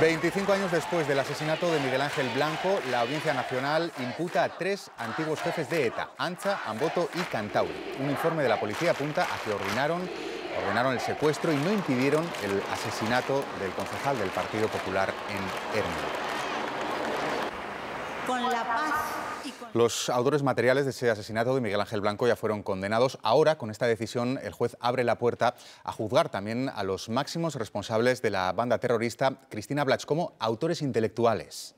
25 años después del asesinato de Miguel Ángel Blanco, la Audiencia Nacional imputa a tres antiguos jefes de ETA, Ancha, Amboto y Cantauri. Un informe de la policía apunta a que ordenaron, ordenaron el secuestro y no impidieron el asesinato del concejal del Partido Popular en Hermes. Con la paz los autores materiales de ese asesinato de Miguel Ángel Blanco ya fueron condenados. Ahora, con esta decisión, el juez abre la puerta a juzgar también a los máximos responsables de la banda terrorista Cristina Blach como autores intelectuales.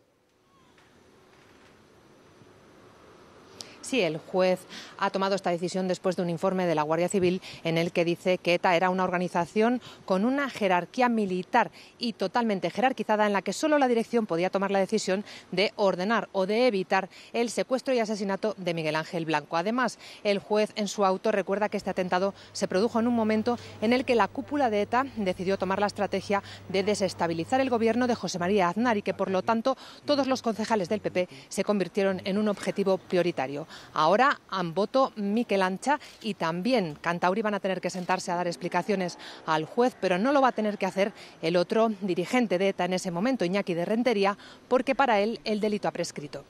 Sí, el juez ha tomado esta decisión después de un informe de la Guardia Civil en el que dice que ETA era una organización con una jerarquía militar y totalmente jerarquizada en la que solo la dirección podía tomar la decisión de ordenar o de evitar el secuestro y asesinato de Miguel Ángel Blanco. Además, el juez en su auto recuerda que este atentado se produjo en un momento en el que la cúpula de ETA decidió tomar la estrategia de desestabilizar el gobierno de José María Aznar y que, por lo tanto, todos los concejales del PP se convirtieron en un objetivo prioritario. Ahora Amboto, Miquel Ancha y también Cantauri van a tener que sentarse a dar explicaciones al juez, pero no lo va a tener que hacer el otro dirigente de ETA en ese momento, Iñaki de Rentería, porque para él el delito ha prescrito.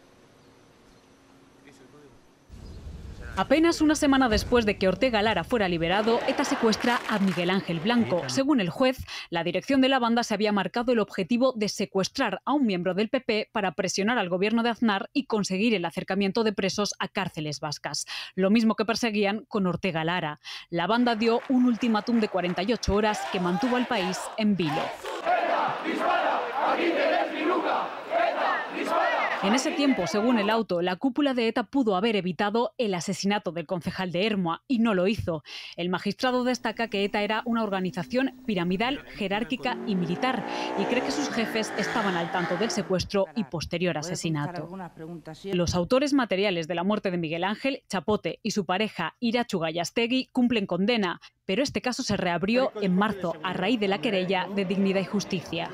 Apenas una semana después de que Ortega Lara fuera liberado, ETA secuestra a Miguel Ángel Blanco. Según el juez, la dirección de la banda se había marcado el objetivo de secuestrar a un miembro del PP para presionar al gobierno de Aznar y conseguir el acercamiento de presos a cárceles vascas, lo mismo que perseguían con Ortega Lara. La banda dio un ultimátum de 48 horas que mantuvo al país en vilo. En ese tiempo, según el auto, la cúpula de ETA pudo haber evitado el asesinato del concejal de Hermoa y no lo hizo. El magistrado destaca que ETA era una organización piramidal, jerárquica y militar y cree que sus jefes estaban al tanto del secuestro y posterior asesinato. Los autores materiales de la muerte de Miguel Ángel, Chapote y su pareja Ira chugayastegui cumplen condena, pero este caso se reabrió en marzo a raíz de la querella de Dignidad y Justicia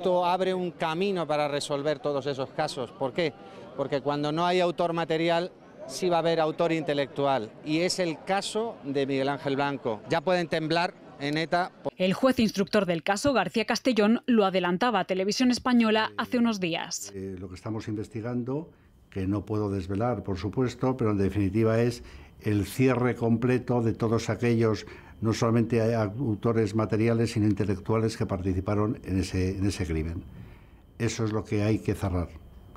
esto abre un camino para resolver todos esos casos. ¿Por qué? Porque cuando no hay autor material, sí va a haber autor intelectual. Y es el caso de Miguel Ángel Blanco. Ya pueden temblar en ETA. El juez instructor del caso, García Castellón, lo adelantaba a Televisión Española eh, hace unos días. Eh, lo que estamos investigando, que no puedo desvelar, por supuesto, pero en definitiva es el cierre completo de todos aquellos no solamente hay autores materiales, sino intelectuales que participaron en ese, crimen. Eso es lo que hay que cerrar.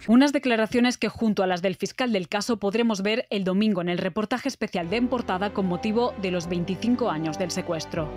Unas declaraciones que junto a las del fiscal del caso podremos ver el domingo en el reportaje especial de En con motivo de los 25 años del secuestro.